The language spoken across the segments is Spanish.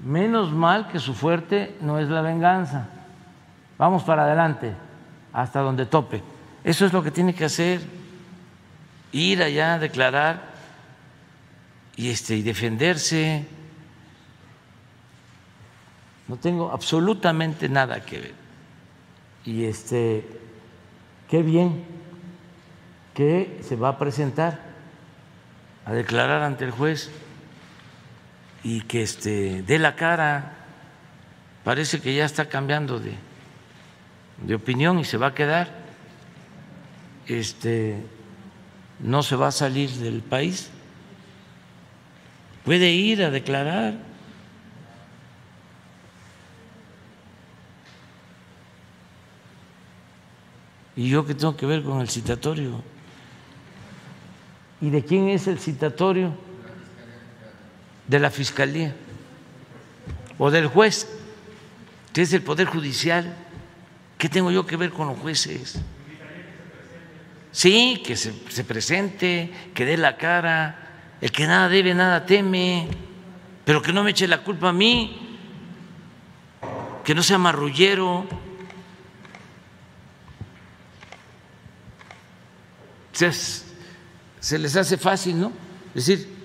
Menos mal que su fuerte no es la venganza. Vamos para adelante, hasta donde tope. Eso es lo que tiene que hacer, ir allá, a declarar y, este, y defenderse. No tengo absolutamente nada que ver. Y este, qué bien que se va a presentar a declarar ante el juez y que este, dé la cara. Parece que ya está cambiando de, opinión y se va a quedar. Este, no se va a salir del país. Puede ir a declarar. ¿Y yo que tengo que ver con el citatorio? ¿Y de quién es el citatorio? de la Fiscalía o del juez, que es el Poder Judicial. ¿Qué tengo yo que ver con los jueces? Sí, que se, presente, que dé la cara, el que nada debe, nada teme, pero que no me eche la culpa a mí, que no sea marrullero. Se, se les hace fácil, ¿no? Es decir,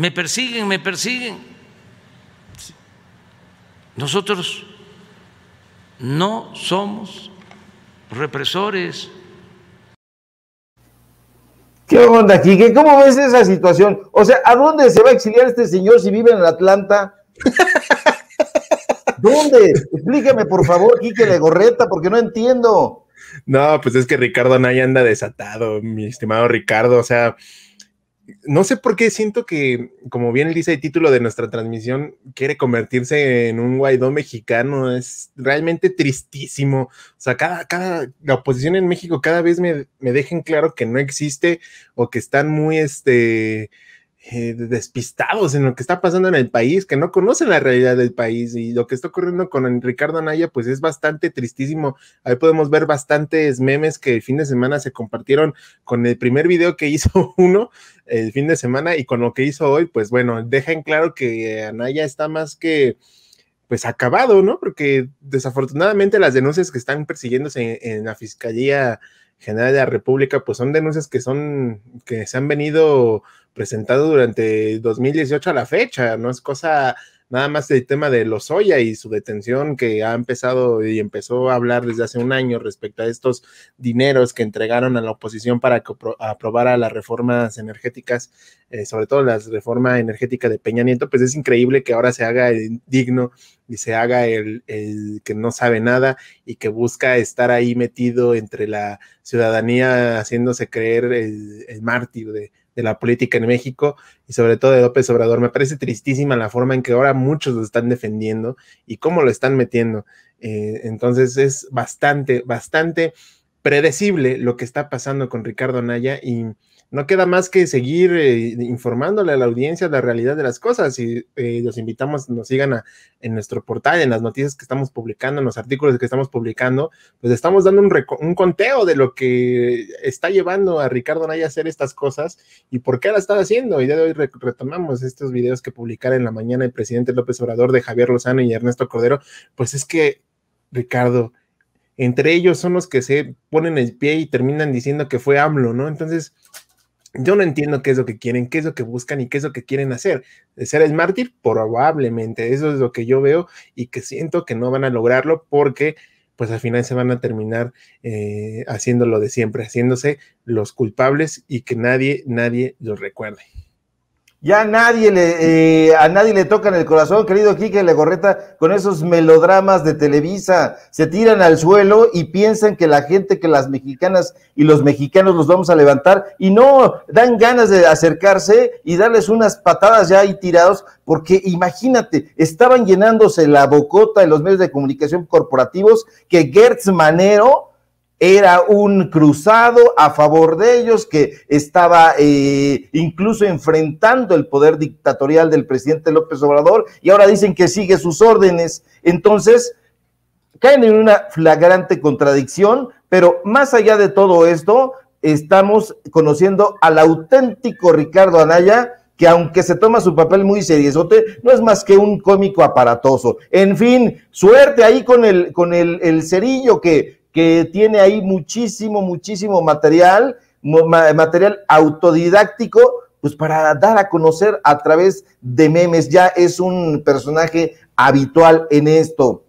me persiguen, me persiguen. Nosotros no somos represores. ¿Qué onda, Quique? ¿Cómo ves esa situación? O sea, ¿a dónde se va a exiliar este señor si vive en Atlanta? ¿Dónde? Explíqueme, por favor, Quique gorreta, porque no entiendo. No, pues es que Ricardo Anaya anda desatado, mi estimado Ricardo. O sea, no sé por qué siento que, como bien dice el título de nuestra transmisión, quiere convertirse en un Guaidó mexicano. Es realmente tristísimo. O sea, cada, cada, la oposición en México cada vez me, me dejen claro que no existe o que están muy, este, eh, despistados en lo que está pasando en el país, que no conocen la realidad del país y lo que está ocurriendo con Ricardo Anaya, pues es bastante tristísimo. Ahí podemos ver bastantes memes que el fin de semana se compartieron con el primer video que hizo uno el fin de semana y con lo que hizo hoy, pues bueno, dejen claro que Anaya está más que pues acabado, ¿no? Porque desafortunadamente las denuncias que están persiguiéndose en, la Fiscalía General de la República, pues son denuncias que son, que se han venido presentando durante 2018 a la fecha, no es cosa nada más el tema de Lozoya y su detención que ha empezado y empezó a hablar desde hace un año respecto a estos dineros que entregaron a la oposición para que aprobara las reformas energéticas, eh, sobre todo la reforma energética de Peña Nieto, pues es increíble que ahora se haga el digno y se haga el, que no sabe nada y que busca estar ahí metido entre la ciudadanía haciéndose creer el mártir de, de la política en México y sobre todo de López Obrador. Me parece tristísima la forma en que ahora muchos lo están defendiendo y cómo lo están metiendo. Eh, entonces es bastante, bastante predecible lo que está pasando con Ricardo Naya y no queda más que seguir eh, informándole a la audiencia la realidad de las cosas y eh, los invitamos, nos sigan en nuestro portal, en las noticias que estamos publicando, en los artículos que estamos publicando, pues estamos dando un, conteo de lo que está llevando a Ricardo Naya a hacer estas cosas y por qué la está haciendo. Y de hoy retomamos estos videos que publicaron en la mañana el presidente López Obrador de Javier Lozano y Ernesto Cordero, pues es que, Ricardo, entre ellos son los que se ponen el pie y terminan diciendo que fue AMLO, ¿no? Entonces, yo no entiendo qué es lo que quieren, qué es lo que buscan y qué es lo que quieren hacer. ser el mártir? Probablemente. Eso es lo que yo veo y que siento que no van a lograrlo porque pues al final se van a terminar haciéndolo eh, haciendo lo de siempre, haciéndose los culpables y que nadie, nadie los recuerde. Ya nadie le, eh, a nadie le toca en el corazón, querido Quique Legorreta, con esos melodramas de Televisa. Se tiran al suelo y piensan que la gente, que las mexicanas y los mexicanos los vamos a levantar. Y no, dan ganas de acercarse y darles unas patadas ya ahí tirados, porque imagínate, estaban llenándose la bocota en los medios de comunicación corporativos que Gertz Manero era un cruzado a favor de ellos que estaba eh, incluso enfrentando el poder dictatorial del presidente López Obrador y ahora dicen que sigue sus órdenes. Entonces, caen en una flagrante contradicción, pero más allá de todo esto, estamos conociendo al auténtico Ricardo Anaya que aunque se toma su papel muy seriesote, no es más que un cómico aparatoso. En fin, suerte ahí con el, con el cerillo que que tiene ahí muchísimo, muchísimo material, material autodidáctico, pues para dar a conocer a través de memes. Ya es un personaje habitual en esto.